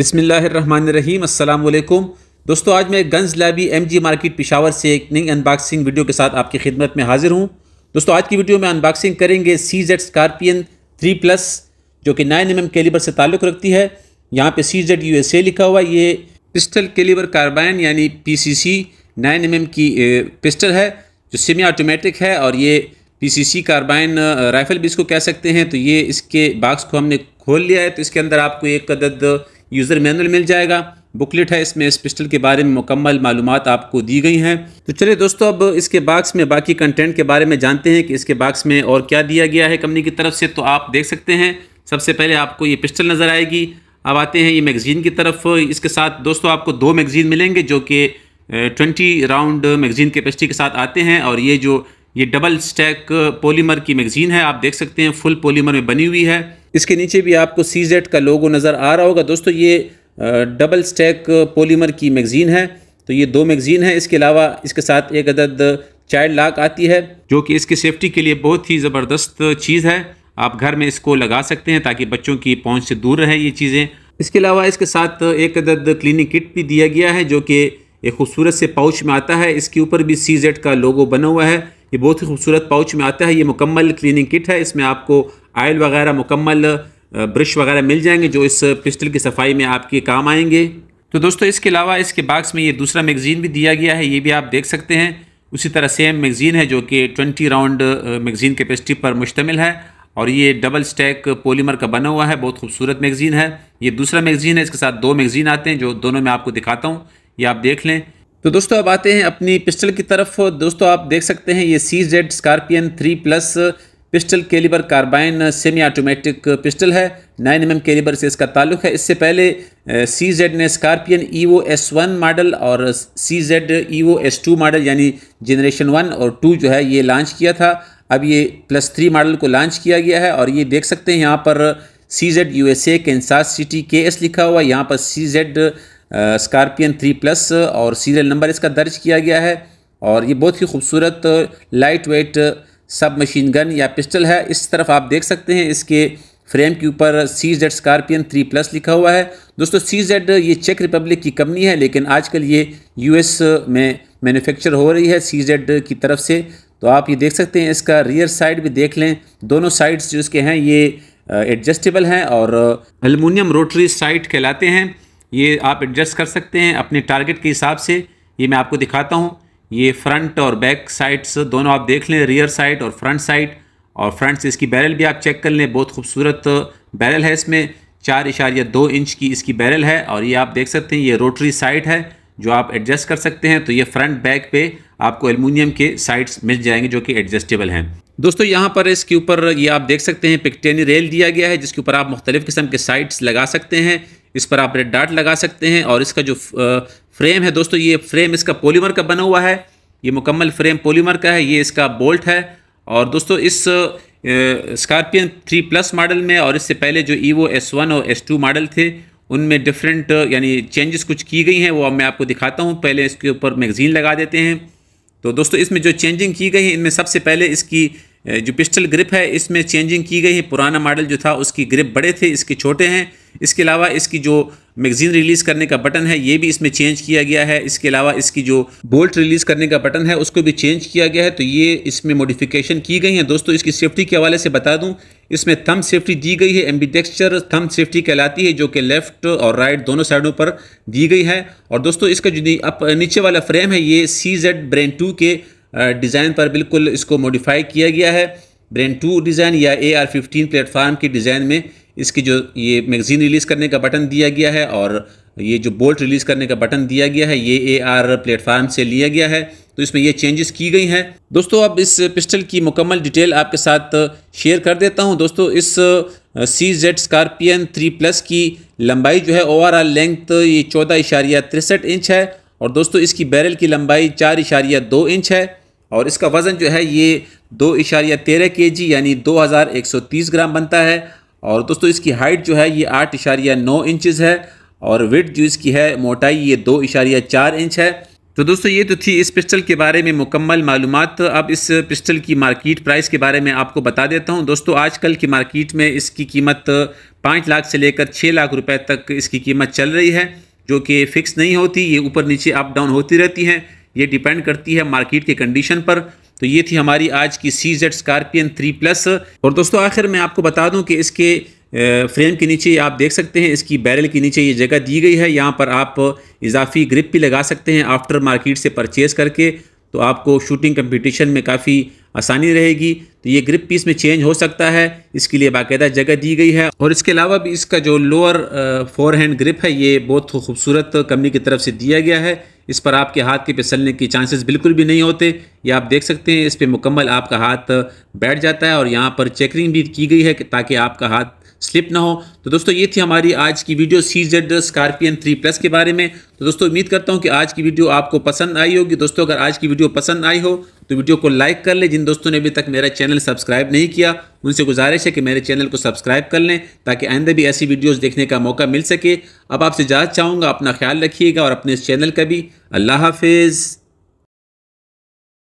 अस्सलाम वालेकुम दोस्तों आज मैं गन्स लैबी एम जी मार्केट पिशावर से एक नई अनबॉक्सिंग वीडियो के साथ आपकी खिदमत में हाजिर हूँ दोस्तों आज की वीडियो में अनबॉक्सिंग करेंगे C Z Scorpion three plus जो कि नाइन एम एम कैलिबर से ताल्लुक़ रखती है यहाँ पर C Z U S A लिखा हुआ ये पिस्टल कैलिबर कार्बाइन यानी P C C nine M M की पिस्टल है जो सेमी ऑटोमेटिक है और ये P C C carbine rifle भी इसको कह सकते हैं तो ये इसके बाक्स को हमने खोल लिया है तो इसके अंदर आपको एक अदद यूज़र मैनुअल मिल जाएगा बुकलेट है इसमें इस पिस्टल के बारे में मुकम्मल मालूम आपको दी गई हैं तो चलिए दोस्तों अब इसके बाक्स में बाकी कंटेंट के बारे में जानते हैं कि इसके बाक्स में और क्या दिया गया है कंपनी की तरफ से तो आप देख सकते हैं सबसे पहले आपको ये पिस्टल नज़र आएगी अब आते हैं ये मैगज़ीन की तरफ इसके साथ दोस्तों आपको दो मैगज़ीन मिलेंगे जो कि ट्वेंटी राउंड मैगज़ीन कैपेसिटी के साथ आते हैं और ये जो ये डबल स्टैक पोलीमर की मैगज़ीन है आप देख सकते हैं फुल पोलीमर में बनी हुई है इसके नीचे भी आपको सी जेड का लोगो नज़र आ रहा होगा दोस्तों ये डबल स्टैक पोलीमर की मैगज़ीन है तो ये दो मैगज़ीन है इसके अलावा इसके साथ एक अदद चाइल्ड लाक आती है जो कि इसकी सेफ्टी के लिए बहुत ही ज़बरदस्त चीज़ है आप घर में इसको लगा सकते हैं ताकि बच्चों की पहुँच से दूर रहें ये चीज़ें इसके अलावा इसके साथ एक अदद क्लिनिक किट भी दिया गया है जो कि एक खूबसूरत से पाउच में आता है इसके ऊपर भी सी जेड का लोगो बना हुआ है ये बहुत ही खूबसूरत पाउच में आता है ये मुकम्मल क्लीनिंग किट है इसमें आपको आयल वगैरह मुकम्मल ब्रश वगैरह मिल जाएंगे जो इस पिस्टल की सफाई में आपके काम आएंगे तो दोस्तों इसके अलावा इसके बाक्स में ये दूसरा मैगज़ीन भी दिया गया है ये भी आप देख सकते हैं उसी तरह सेम मैगज़ीन है जो कि ट्वेंटी राउंड मैगज़ीन कैपेसिटी पर मुश्तमिल है और ये डबल स्टैक पोलीमर का बना हुआ है बहुत खूबसूरत मैगज़ीन है ये दूसरा मैगज़ीन है इसके साथ दो मैगज़ीन आते हैं जो दोनों में आपको दिखाता हूँ ये आप देख लें तो दोस्तों अब आते हैं अपनी पिस्टल की तरफ दोस्तों आप देख सकते हैं ये C Z Scorpion three plus pistol calibre carbine semi automatic pistol है नाइन एम एम केलीबर से इसका ताल्लुक है इससे पहले सी जेड ने Scorpion E O S one model और C Z E O S two model यानी जनरेशन वन और टू जो है ये लॉन्च किया था अब ये प्लस थ्री मॉडल को लॉन्च किया गया है और ये देख सकते हैं यहाँ पर C Z U S A Kansas City K S लिखा हुआ यहाँ पर C Z Scorpion three plus और सीरियल नंबर इसका दर्ज किया गया है और ये बहुत ही खूबसूरत lightweight submachine gun या पिस्टल है इस तरफ आप देख सकते हैं इसके फ्रेम के ऊपर C Z Scorpion three plus लिखा हुआ है दोस्तों सी जेड ये चेक रिपब्लिक की कंपनी है लेकिन आजकल ये यूएस में मैन्युफैक्चर हो रही है सी जेड की तरफ से तो आप ये देख सकते हैं इसका रियर साइड भी देख लें दोनों साइड्स जो इसके हैं ये एडजस्टेबल हैं और अलमूनियम रोटरी साइड कहलाते हैं ये आप एडजस्ट कर सकते हैं अपने टारगेट के हिसाब से ये मैं आपको दिखाता हूँ ये फ्रंट और बैक साइड्स दोनों आप देख लें रियर साइड और फ्रंट साइड और फ्रंट से इसकी बैरल भी आप चेक कर लें बहुत खूबसूरत बैरल है इसमें चार इशारिया दो इंच की इसकी बैरल है और ये आप देख सकते हैं ये रोटरी साइड है जो आप एडजस्ट कर सकते हैं तो ये फ्रंट बैक पे आपको एलमिनियम के साइड्स मिल जाएंगे जो कि एडजस्टेबल हैं दोस्तों यहाँ पर इसके ऊपर ये आप देख सकते हैं पिकटेनी रेल दिया गया है जिसके ऊपर आप मुख्तलिफ़ किस्म के साइड्स लगा सकते हैं इस पर आप रेड डार्ट लगा सकते हैं और इसका जो फ्रेम है दोस्तों ये फ्रेम इसका पोलीमर का बना हुआ है ये मुकम्मल फ्रेम पोलीमर का है ये इसका बोल्ट है और दोस्तों इस स्कॉर्पियन थ्री प्लस मॉडल में और इससे पहले जो वो एस वन और एस टू मॉडल थे उनमें डिफरेंट यानी चेंजेस कुछ की गई हैं वो अब मैं आपको दिखाता हूँ पहले इसके ऊपर मैगज़ीन लगा देते हैं तो दोस्तों इसमें जो चेंजिंग की गई है इनमें सबसे पहले इसकी जो पिस्टल ग्रिप है इसमें चेंजिंग की गई है पुराना मॉडल जो था उसकी ग्रिप बड़े थे इसके छोटे हैं इसके अलावा इसकी जो मैगजीन रिलीज़ करने का बटन है ये भी इसमें चेंज किया गया है इसके अलावा इसकी जो बोल्ट रिलीज़ करने का बटन है उसको भी चेंज किया गया है तो ये इसमें मॉडिफिकेशन की गई है दोस्तों इसकी सेफ्टी के हवाले से बता दूं इसमें थम सेफ्टी दी गई है एम्बीडेक्स्चर थम सेफ्टी कहलाती है जो कि लेफ्ट और राइट दोनों साइडों पर दी गई है और दोस्तों इसका जो अप नीचे वाला फ्रेम है ये सी जेड ब्रेन टू के डिज़ाइन पर बिल्कुल इसको मॉडिफाई किया गया है ब्रेन टू डिज़ाइन या ए आर फिफ्टीन प्लेटफार्म की डिज़ाइन में इसकी जो ये मैगज़ीन रिलीज़ करने का बटन दिया गया है और ये जो बोल्ट रिलीज़ करने का बटन दिया गया है ये ए आर प्लेटफार्म से लिया गया है तो इसमें ये चेंजेस की गई हैं दोस्तों अब इस पिस्टल की मुकम्मल डिटेल आपके साथ शेयर कर देता हूँ दोस्तों इस C Z Scorpion three plus की लंबाई जो है ओवरऑल लेंथ ये चौदह इशारिया तिरसठ इंच है और दोस्तों इसकी बैरल की लंबाई चार इशारिया दो इंच है और इसका वज़न जो है ये दो इशारिया तेरह के जी यानी दो हज़ार एक सौ तीस ग्राम बनता है और दोस्तों इसकी हाइट जो है ये आठ इशारिया नौ इंचज़ है और वेट जो इसकी है मोटाई ये दो इशारिया चार इंच है तो दोस्तों ये तो थी इस पिस्टल के बारे में मुकम्मल मालूम अब इस पिस्टल की मार्किट प्राइस के बारे में आपको बता देता हूँ दोस्तों आज कल की मार्किट में इसकी कीमत पाँच लाख से लेकर छः लाख रुपये तक इसकी कीमत चल रही है जो कि फ़िक्स नहीं होती ये ऊपर नीचे अप डाउन होती रहती हैं ये डिपेंड करती है मार्केट के कंडीशन पर तो ये थी हमारी आज की C Z Scorpion three plus और दोस्तों आखिर मैं आपको बता दूं कि इसके फ्रेम के नीचे आप देख सकते हैं इसकी बैरल के नीचे ये जगह दी गई है यहाँ पर आप इजाफी ग्रिप भी लगा सकते हैं आफ्टर मार्केट से परचेज़ करके तो आपको शूटिंग कंपटीशन में काफ़ी आसानी रहेगी तो ये ग्रिप पीस में चेंज हो सकता है इसके लिए बाकायदा जगह दी गई है और इसके अलावा भी इसका जो लोअर फोर हैंड ग्रिप है ये बहुत खूबसूरत कंपनी की तरफ से दिया गया है इस पर आपके हाथ के फिसलने की चांसेस बिल्कुल भी नहीं होते ये आप देख सकते हैं इस पर मुकम्मल आपका हाथ बैठ जाता है और यहाँ पर चेकरिंग भी की गई है ताकि आपका हाथ स्लिप ना हो तो दोस्तों ये थी हमारी आज की video C Z Scorpion three plus के बारे में तो दोस्तों उम्मीद करता हूँ कि आज की वीडियो आपको पसंद आई होगी दोस्तों अगर आज की वीडियो पसंद आई हो तो वीडियो को लाइक कर लें जिन दोस्तों ने अभी तक मेरा चैनल सब्सक्राइब नहीं किया उनसे गुजारिश है कि मेरे चैनल को सब्सक्राइब कर लें ताकि आइंदे भी ऐसी वीडियोज़ देखने का मौका मिल सके अब आपसे इजाज़त चाहूँगा अपना ख्याल रखिएगा और अपने इस चैनल का भी अल्लाह हाफिज़